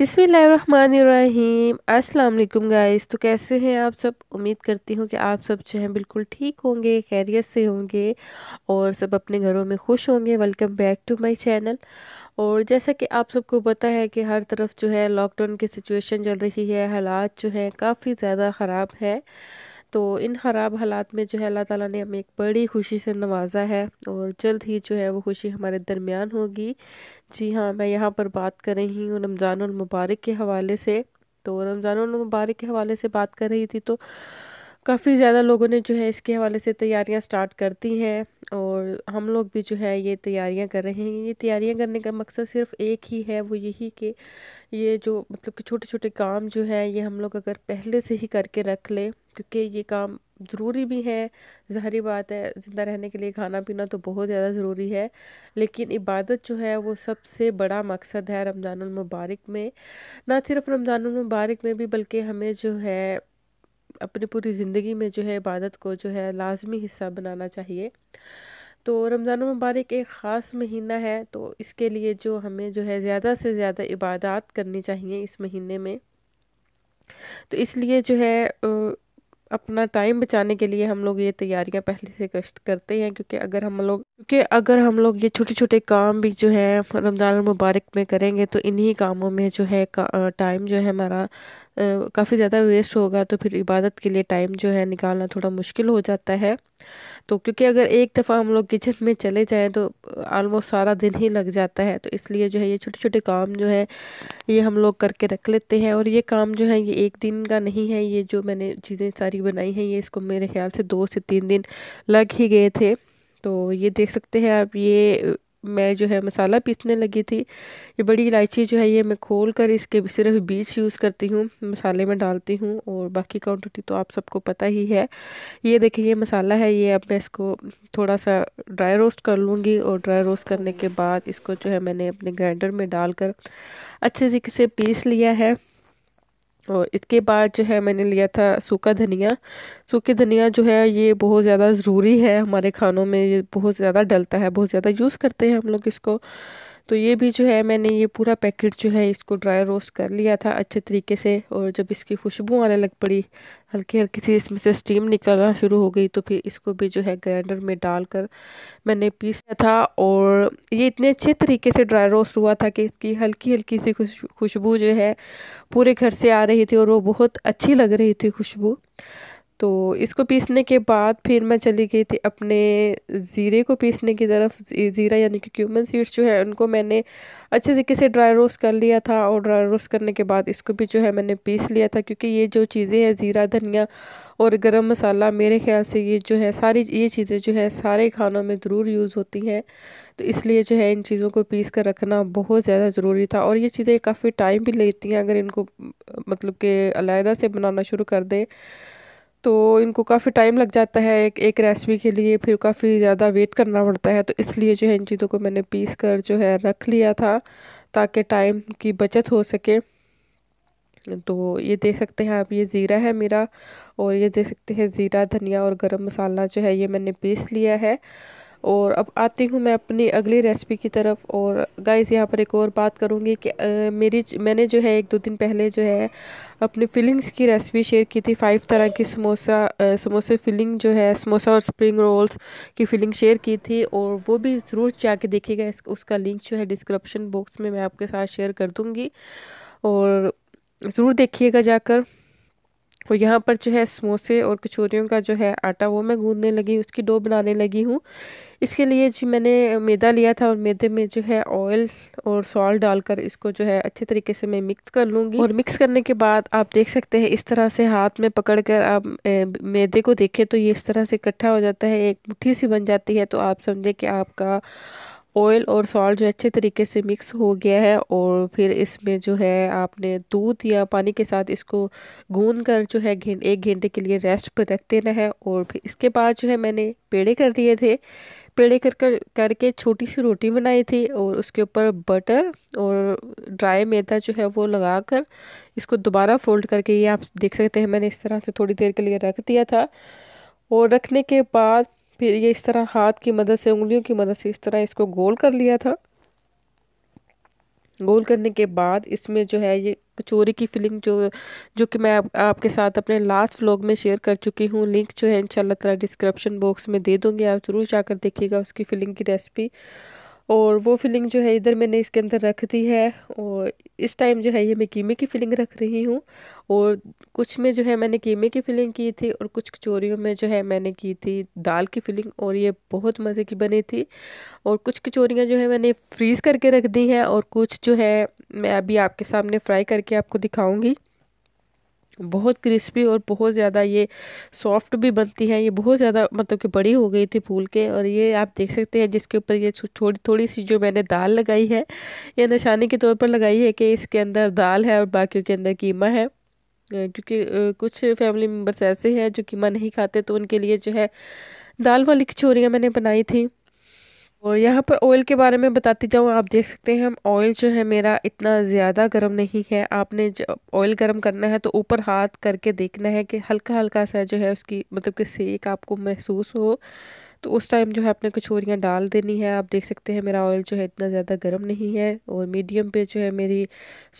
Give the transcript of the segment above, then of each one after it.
बिसमीम् अस्सलाम वालेकुम गाइस तो कैसे हैं आप सब उम्मीद करती हूँ कि आप सब जो हैं बिल्कुल ठीक होंगे खैरियत से होंगे और सब अपने घरों में खुश होंगे welcome back to my channel और जैसा कि आप सबको पता है कि हर तरफ जो है लॉकडाउन की सिचुएशन चल रही है हालात जो हैं काफ़ी ज़्यादा ख़राब है तो इन ख़राब हालात में जो है अल्लाह ताला ने हमें एक बड़ी खुशी से नवाजा है और जल्द ही जो है वो खुशी हमारे दरमियान होगी जी हाँ मैं यहाँ पर बात कर रही हूँ रमज़ान मुबारक के हवाले से तो रमज़ान मुबारक के हवाले से बात कर रही थी तो काफ़ी ज़्यादा लोगों ने जो है इसके हवाले से तैयारियां स्टार्ट कर दी हैं और हम लोग भी जो है ये तैयारियां कर रहे हैं ये तैयारियां करने का मकसद सिर्फ एक ही है वो यही कि ये जो मतलब कि छोटे छोटे काम जो है ये हम लोग अगर पहले से ही करके रख लें क्योंकि ये काम ज़रूरी भी है ज़ाहरी बात है ज़िंदा रहने के लिए खाना पीना तो बहुत ज़्यादा ज़रूरी है लेकिन इबादत जो है वो सबसे बड़ा मकसद है रमज़ानमबारक में ना सिर्फ रमज़ानमबारक में भी बल्कि हमें जो है अपनी पूरी ज़िंदगी में जो है इबादत को जो है लाजमी हिस्सा बनाना चाहिए तो रमज़ान मुबारक एक ख़ास महीना है तो इसके लिए जो हमें जो है ज़्यादा से ज़्यादा इबादत करनी चाहिए इस महीने में तो इसलिए जो है अपना टाइम बचाने के लिए हम लोग ये तैयारियां पहले से कश्त करते हैं क्योंकि अगर हम लोग क्योंकि अगर हम लोग ये छोटे छोटे काम भी जो है रमज़ान मुबारक में करेंगे तो इन्हीं कामों में जो है टाइम जो है हमारा काफ़ी ज़्यादा वेस्ट होगा तो फिर इबादत के लिए टाइम जो है निकालना थोड़ा मुश्किल हो जाता है तो क्योंकि अगर एक दफ़ा हम लोग किचन में चले जाएं तो आलमोस्ट सारा दिन ही लग जाता है तो इसलिए जो है ये छोटे छोटे काम जो है ये हम लोग करके रख लेते हैं और ये काम जो है ये एक दिन का नहीं है ये जो मैंने चीज़ें सारी बनाई हैं ये इसको मेरे ख्याल से दो से तीन दिन लग ही गए थे तो ये देख सकते हैं आप ये मैं जो है मसाला पीसने लगी थी ये बड़ी इलायची जो है ये मैं खोल कर इसके सिर्फ बीज यूज़ करती हूँ मसाले में डालती हूँ और बाकी क्वान्टिटी तो आप सबको पता ही है ये देखिए ये मसाला है ये अब मैं इसको थोड़ा सा ड्राई रोस्ट कर लूँगी और ड्राई रोस्ट करने के बाद इसको जो है मैंने अपने ग्राइंडर में डालकर अच्छे तरीके से पीस लिया है और तो इसके बाद जो है मैंने लिया था सूखा धनिया सूखे धनिया जो है ये बहुत ज़्यादा ज़रूरी है हमारे खानों में ये बहुत ज़्यादा डलता है बहुत ज़्यादा यूज़ करते हैं हम लोग इसको तो ये भी जो है मैंने ये पूरा पैकेट जो है इसको ड्राई रोस्ट कर लिया था अच्छे तरीके से और जब इसकी खुशबू आने लग पड़ी हल्की हल्की सी इसमें से स्टीम निकलना शुरू हो गई तो फिर इसको भी जो है ग्राइंडर में डालकर मैंने पीसा था और ये इतने अच्छे तरीके से ड्राई रोस्ट हुआ था कि इसकी हल्की हल्की सी खुशबू जो है पूरे घर से आ रही थी और वो बहुत अच्छी लग रही थी खुशबू तो इसको पीसने के बाद फिर मैं चली गई थी अपने ज़ीरे को पीसने की तरफ ज़ीरा यानी कि क्यूमन सीड्स जो है उनको मैंने अच्छे तरीके से ड्राई रोस्ट कर लिया था और ड्राई रोस्ट करने के बाद इसको भी जो है मैंने पीस लिया था क्योंकि ये जो चीज़ें हैं ज़ीरा धनिया और गरम मसाला मेरे ख्याल से ये जो है सारी ये चीज़ें जो है सारे खानों में ज़रूर यूज़ होती हैं तो इसलिए जो है इन चीज़ों को पीस कर रखना बहुत ज़्यादा ज़रूरी था और ये चीज़ें काफ़ी टाइम भी लेती हैं अगर इनको मतलब कि अलहदा से बनाना शुरू कर दें तो इनको काफ़ी टाइम लग जाता है एक एक रेसिपी के लिए फिर काफ़ी ज़्यादा वेट करना पड़ता है तो इसलिए जो है इन चीज़ों को मैंने पीस कर जो है रख लिया था ताकि टाइम की बचत हो सके तो ये देख सकते हैं आप ये ज़ीरा है मेरा और ये देख सकते हैं ज़ीरा धनिया और गरम मसाला जो है ये मैंने पीस लिया है और अब आती हूँ मैं अपनी अगली रेसिपी की तरफ और गाइस यहाँ पर एक और बात करूँगी कि आ, मेरी मैंने जो है एक दो दिन पहले जो है अपनी फीलिंग्स की रेसिपी शेयर की थी फाइव तरह की समोसा आ, समोसे फीलिंग जो है समोसा और स्प्रिंग रोल्स की फीलिंग शेयर की थी और वो भी ज़रूर जाके देखिएगा उसका लिंक जो है डिस्क्रिप्शन बॉक्स में मैं आपके साथ शेयर कर दूँगी और ज़रूर देखिएगा जाकर और तो यहाँ पर जो है समोसे और कचौरियों का जो है आटा वो मैं गूंदने लगी उसकी डो बनाने लगी हूँ इसके लिए जी मैंने मैदा लिया था और मैदे में जो है ऑयल और सॉल्ट डालकर इसको जो है अच्छे तरीके से मैं मिक्स कर लूँगी और मिक्स करने के बाद आप देख सकते हैं इस तरह से हाथ में पकड़ कर आप मैदे को देखें तो ये इस तरह से इकट्ठा हो जाता है एक मुठ्ठी सी बन जाती है तो आप समझें कि आपका ऑयल और सॉल्ट जो अच्छे तरीके से मिक्स हो गया है और फिर इसमें जो है आपने दूध या पानी के साथ इसको गून कर जो है घें एक घंटे के लिए रेस्ट पर रख देना है और फिर इसके बाद जो है मैंने पेड़े कर दिए थे पेड़े कर कर करके छोटी सी रोटी बनाई थी और उसके ऊपर बटर और ड्राई मैदा जो है वो लगा कर इसको दोबारा फोल्ड करके ये आप देख सकते हैं मैंने इस तरह से थोड़ी देर के लिए रख दिया था और रखने के बाद फिर ये इस तरह हाथ की मदद से उंगलियों की मदद से इस तरह इसको गोल कर लिया था गोल करने के बाद इसमें जो है ये कचोरी की फिलिंग जो जो कि मैं आप, आपके साथ अपने लास्ट व्लॉग में शेयर कर चुकी हूँ लिंक जो है इंशाल्लाह ताला डिस्क्रिप्शन बॉक्स में दे दूँगी आप ज़रूर जाकर देखिएगा उसकी फिलिंग की रेसिपी और वो फीलिंग जो है इधर मैंने इसके अंदर रख दी है और इस टाइम जो है ये मैं कीमे की फीलिंग रख रही हूँ और कुछ में जो है मैंने कीमे की फीलिंग की थी और कुछ कचोरियों में जो है मैंने की थी दाल की फीलिंग और ये बहुत मज़े की बनी थी और कुछ कचोरियाँ जो है मैंने फ्रीज़ करके रख दी हैं और कुछ जो है मैं अभी आपके सामने फ्राई करके आपको दिखाऊँगी बहुत क्रिस्पी और बहुत ज़्यादा ये सॉफ्ट भी बनती है ये बहुत ज़्यादा मतलब कि बड़ी हो गई थी फूल के और ये आप देख सकते हैं जिसके ऊपर ये थोड़ी थोड़ी सी जो मैंने दाल लगाई है ये निशाने के तौर पर लगाई है कि इसके अंदर दाल है और बाकियों के अंदर कीमा है क्योंकि कुछ फैमिली मेम्बर्स ऐसे हैं जो कीमा नहीं खाते तो उनके लिए जो है दाल वाली कचोरियाँ मैंने बनाई थी और यहाँ पर ऑयल के बारे में बताती जाऊँ आप देख सकते हैं हम ऑयल जो है मेरा इतना ज़्यादा गर्म नहीं है आपने जब ऑयल गर्म करना है तो ऊपर हाथ करके देखना है कि हल्का हल्का सा जो है उसकी मतलब कि सेक आपको महसूस हो तो उस टाइम जो है आपने कचोरियाँ डाल देनी है आप देख सकते हैं मेरा ऑयल जो है इतना ज़्यादा गर्म नहीं है और मीडियम पर जो है मेरी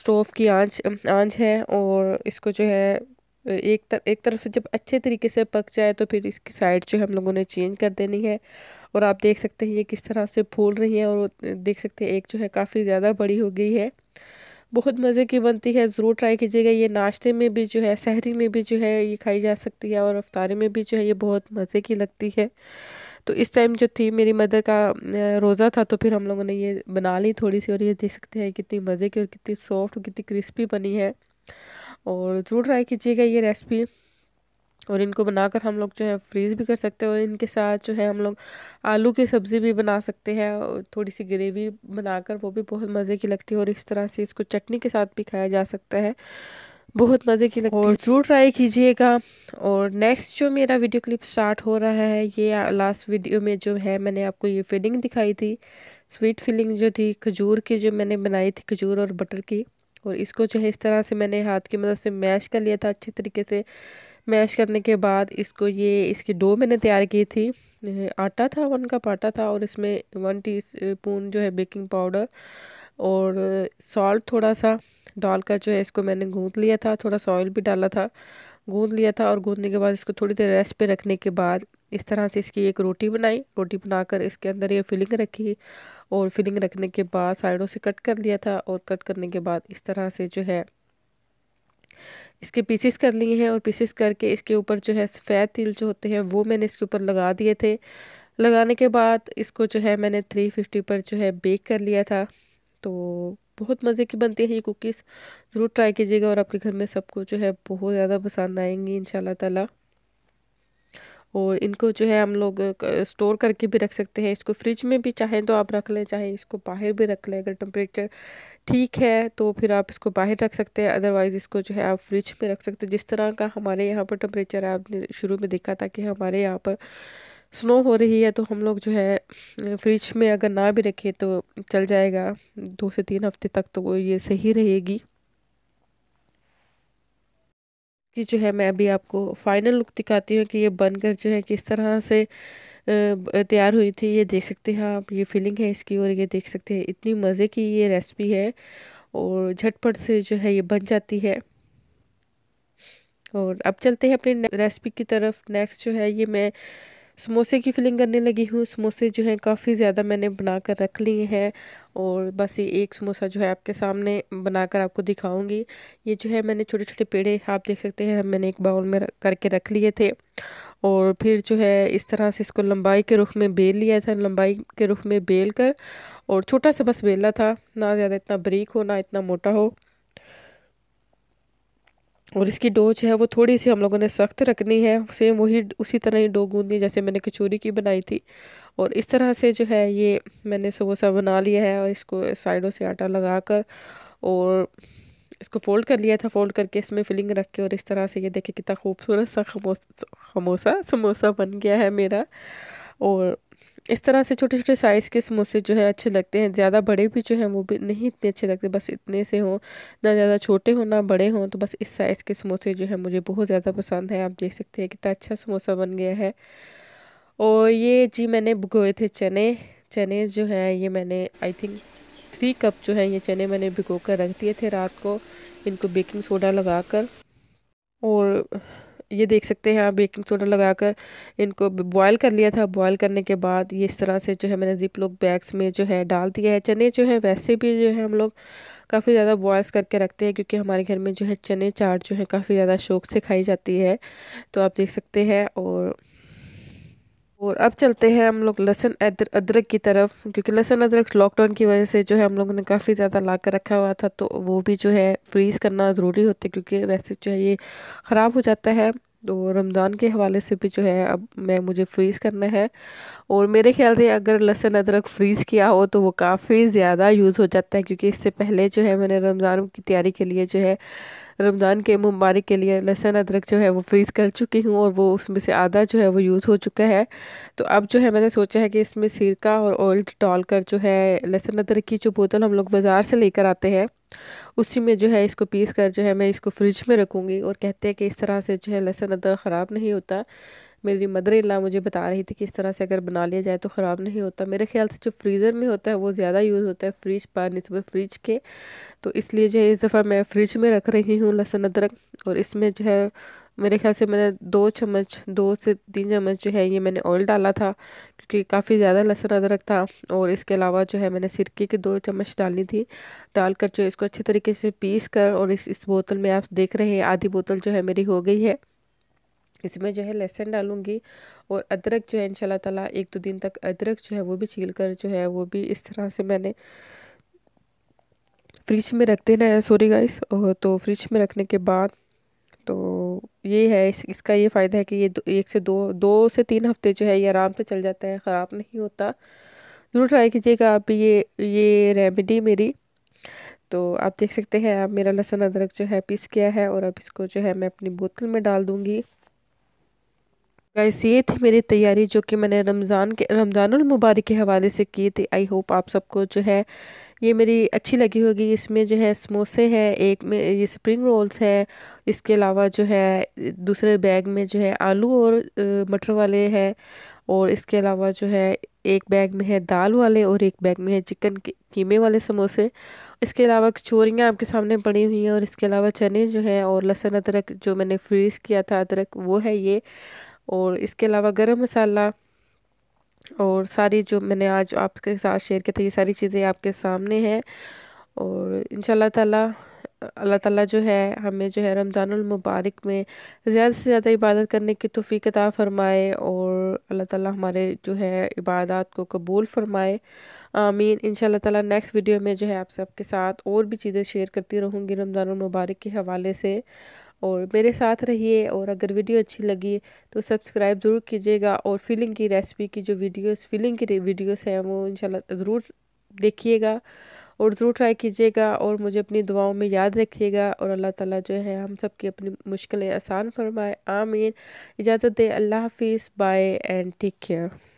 स्टोव की आँच आँच है और इसको जो है एक तर, एक तरफ से जब अच्छे तरीके से पक जाए तो फिर इसकी साइड जो है हम लोगों ने चेंज कर देनी है और आप देख सकते हैं ये किस तरह से फूल रही है और देख सकते हैं एक जो है काफ़ी ज़्यादा बड़ी हो गई है बहुत मज़े की बनती है ज़रूर ट्राई कीजिएगा ये नाश्ते में भी जो है सहरी में भी जो है ये खाई जा सकती है और अफ्तारी में भी जो है ये बहुत मज़े की लगती है तो इस टाइम जो थी मेरी मदर का रोज़ा था तो फिर हम लोगों ने ये बना ली थोड़ी सी और ये देख सकते हैं कितनी मज़े की और कितनी सॉफ्ट और कितनी क्रिस्पी बनी है और ज़रूर ट्राई कीजिएगा ये रेसिपी और इनको बनाकर हम लोग जो है फ्रीज़ भी कर सकते हैं और इनके साथ जो है हम लोग आलू की सब्ज़ी भी बना सकते हैं और थोड़ी सी ग्रेवी बनाकर वो भी बहुत मज़े की लगती है और इस तरह से इसको चटनी के साथ भी खाया जा सकता है बहुत मज़े की लगती और ज़रूर ट्राई कीजिएगा और नेक्स्ट जो मेरा वीडियो क्लिप स्टार्ट हो रहा है ये लास्ट वीडियो में जो है मैंने आपको ये फीलिंग दिखाई थी स्वीट फीलिंग जो थी खजूर की जो मैंने बनाई थी खजूर और बटर की और इसको जो है इस तरह से मैंने हाथ की मदद से मैश कर लिया था अच्छे तरीके से मैश करने के बाद इसको ये इसकी डो मैंने तैयार की थी आटा था वन कप आटा था और इसमें वन टी स्पून जो है बेकिंग पाउडर और सॉल्ट थोड़ा सा डालकर जो है इसको मैंने गूँध लिया था थोड़ा सा ऑयल भी डाला था गूँध लिया था और गूँधने के बाद इसको थोड़ी देर रेस्ट पे रखने के बाद इस तरह से इसकी एक रोटी बनाई रोटी बनाकर इसके अंदर ये फिलिंग रखी और फिलिंग रखने के बाद साइडों से कट कर लिया था और कट करने के बाद इस तरह से जो है इसके पीसीस कर लिए हैं और पीसीस करके इसके ऊपर जो है सफ़ेद तिल जो होते हैं वो मैंने इसके ऊपर लगा दिए थे लगाने के बाद इसको जो है मैंने थ्री फिफ्टी पर जो है बेक कर लिया था तो बहुत मज़े की बनती है ये कुकीज़ ज़रूर ट्राई कीजिएगा और आपके घर में सबको जो है बहुत ज़्यादा पसंद आएंगी इन ताला और इनको जो है हम लोग स्टोर करके भी रख सकते हैं इसको फ्रिज में भी चाहें तो आप रख लें चाहे इसको बाहर भी रख लें अगर टेम्परेचर ठीक है तो फिर आप इसको बाहर रख सकते हैं अदरवाइज़ इसको जो है आप फ्रिज में रख सकते हैं जिस तरह का हमारे यहाँ पर टेम्परेचर आपने शुरू में देखा था कि हमारे यहाँ पर स्नो हो रही है तो हम लोग जो है फ्रिज में अगर ना भी रखें तो चल जाएगा दो से तीन हफ्ते तक तो वो ये सही रहेगी कि जो है मैं अभी आपको फाइनल लुक दिखाती हूँ कि ये बनकर जो है किस तरह से तैयार हुई थी ये देख सकते हैं आप ये फीलिंग है इसकी और ये देख सकते हैं इतनी मज़े की ये रेसिपी है और झटपट से जो है ये बन जाती है और अब चलते हैं अपनी रेसिपी की तरफ नेक्स्ट जो है ये मैं समोसे की फिलिंग करने लगी हूँ समोसे जो हैं काफ़ी ज़्यादा मैंने बना कर रख लिए हैं और बस ये एक समोसा जो है आपके सामने बनाकर आपको दिखाऊंगी ये जो है मैंने छोटे छोटे पेड़े आप देख सकते हैं मैंने एक बाउल में करके रख लिए थे और फिर जो है इस तरह से इसको लंबाई के रुख में बेल लिया था लंबाई के रुख में बेल कर और छोटा सा बस बेला था ना ज़्यादा इतना बरीक हो ना इतना मोटा हो और इसकी डो जो है वो थोड़ी सी हम लोगों ने सख्त रखनी है सेम वही उसी तरह ही डो गूंदनी जैसे मैंने कचोरी की बनाई थी और इस तरह से जो है ये मैंने समोसा बना लिया है और इसको साइडों से आटा लगा कर और इसको फ़ोल्ड कर लिया था फ़ोल्ड करके इसमें फिलिंग रख के और इस तरह से ये देखे कितना खूबसूरत सा समोसा समोसा बन गया है मेरा और इस तरह से छोटे छोटे साइज़ के समोसे जो है अच्छे लगते हैं ज़्यादा बड़े भी जो हैं वो भी नहीं इतने अच्छे लगते बस इतने से हों ना ज़्यादा छोटे हों ना बड़े हों तो बस इस साइज़ के समोसे जो है मुझे बहुत ज़्यादा पसंद है आप देख सकते हैं कितना अच्छा समोसा बन गया है और ये जी मैंने भुगोए थे चने चने जो हैं ये मैंने आई थिंक थ्री कप जो है ये चने मैंने भिगो कर रख दिए थे रात को इनको बेकिंग सोडा लगा कर और ये देख सकते हैं आप बेकिंग सोडा लगाकर इनको बॉयल कर लिया था बॉयल करने के बाद ये इस तरह से जो है मैंने जिप लोग बैग्स में जो है डाल दिया है चने जो है वैसे भी जो है हम लोग काफ़ी ज़्यादा बॉयल्स करके रखते हैं क्योंकि हमारे घर में जो है चने चाट जो है काफ़ी ज़्यादा शौक से खाई जाती है तो आप देख सकते हैं और और अब चलते हैं हम लोग लहसन अदरक की तरफ क्योंकि लहसन अदरक लॉकडाउन की वजह से जो है हम लोगों ने काफ़ी ज़्यादा ला कर रखा हुआ था तो वो भी जो है फ्रीज़ करना ज़रूरी होता है क्योंकि वैसे जो है ये ख़राब हो जाता है तो रमज़ान के हवाले से भी जो है अब मैं मुझे फ्रीज़ करना है और मेरे ख्याल से अगर लहसुन अदरक फ्रीज़ किया हो तो वो काफ़ी ज़्यादा यूज़ हो जाता है क्योंकि इससे पहले जो है मैंने रमज़ान की तैयारी के लिए जो है रमज़ान के मुबारक के लिए लहसुन अदरक जो है वो फ्रीज़ कर चुकी हूँ और वो उसमें से आधा जो है वो यूज़ हो चुका है तो अब जो है मैंने सोचा है कि इसमें सिरका और ऑयल कर जो है लहसुन अदरक की जो बोतल हम लोग बाज़ार से लेकर आते हैं उसी में जो है इसको पीस कर जो है मैं इसको फ्रिज में रखूँगी और कहते हैं कि इस तरह से जो है लहसुन अदरक ख़राब नहीं होता मेरी मदर इन ला मुझे बता रही थी कि इस तरह से अगर बना लिया जाए तो ख़राब नहीं होता मेरे ख्याल से जो फ्रीज़र में होता है वो ज़्यादा यूज़ होता है फ्रिज पर नस्बत फ्रिज के तो इसलिए जो है इस दफ़ा मैं फ्रिज में रख रही हूँ लहसुन अदरक और इसमें जो है मेरे ख्याल से मैंने दो चम्मच दो से तीन चम्मच जो है ये मैंने ऑयल डाला था क्योंकि काफ़ी ज़्यादा लहसुन अदरक था और इसके अलावा जो है मैंने सिरके की दो चम्मच डाली थी डालकर जो इसको अच्छे तरीके से पीस कर और इस इस बोतल में आप देख रहे हैं आधी बोतल जो है मेरी हो गई है इसमें जो है लहसुन डालूंगी और अदरक जो है इन तला एक दो दिन तक अदरक जो है वो भी छील कर जो है वो भी इस तरह से मैंने फ्रिज में रख देना है सॉरी गाइस और तो फ्रिज में रखने के बाद तो ये है इस, इसका ये फ़ायदा है कि ये दो, एक से दो दो से तीन हफ्ते जो है ये आराम से चल जाता है ख़राब नहीं होता ज़रूर ट्राई कीजिएगा आप ये ये रेमेडी मेरी तो आप देख सकते हैं आप मेरा लहसुन अदरक जो है पीस किया है और अब इसको जो है मैं अपनी बोतल में डाल दूँगी गाइस ये थी मेरी तैयारी जो कि मैंने रमज़ान के रमज़ानुल मुबारक के हवाले से की थी आई होप आप सबको जो है ये मेरी अच्छी लगी होगी इसमें जो है समोसे हैं एक में ये स्प्रिंग रोल्स है इसके अलावा जो है दूसरे बैग में जो है आलू और मटर वाले हैं और इसके अलावा जो है एक बैग में है दाल वाले और एक बैग में है चिकन कीमे वाले समोसे इसके अलावा कचोरियाँ आपके सामने पड़ी हुई हैं और इसके अलावा चने जो हैं और लहसुन अदरक जो मैंने फ्रीज़ किया था अदरक वो है ये और इसके अलावा गरम मसाला और सारी जो मैंने आज आपके साथ शेयर की थी ये सारी चीज़ें आपके सामने हैं और इन ताला अल्लाह ताला जो है हमें जो है रमज़ानुल मुबारक में ज़्यादा से ज़्यादा इबादत करने की तोफ़ी अता फ़रमाए और अल्लाह ताला हमारे जो है इबादत को कबूल फ़रमाए आमीन इन ताला नेक्स्ट वीडियो में जो है आप सबके साथ और भी चीज़ें शेयर करती रहूँगी रमज़ानुल मुबारक के हवाले से और मेरे साथ रहिए और अगर वीडियो अच्छी लगी तो सब्सक्राइब ज़रूर कीजिएगा और फिलिंग की रेसिपी की जो वीडियोस फिलिंग की वीडियोस हैं वो इंशाल्लाह ज़रूर देखिएगा और ज़रूर ट्राई कीजिएगा और मुझे अपनी दुआओं में याद रखिएगा और अल्लाह ताला जो है हम सब की अपनी मुश्किलें आसान फरमाए आमीन इजाज़त दे अल्लाह हाफिज़ बाय एंड टेक केयर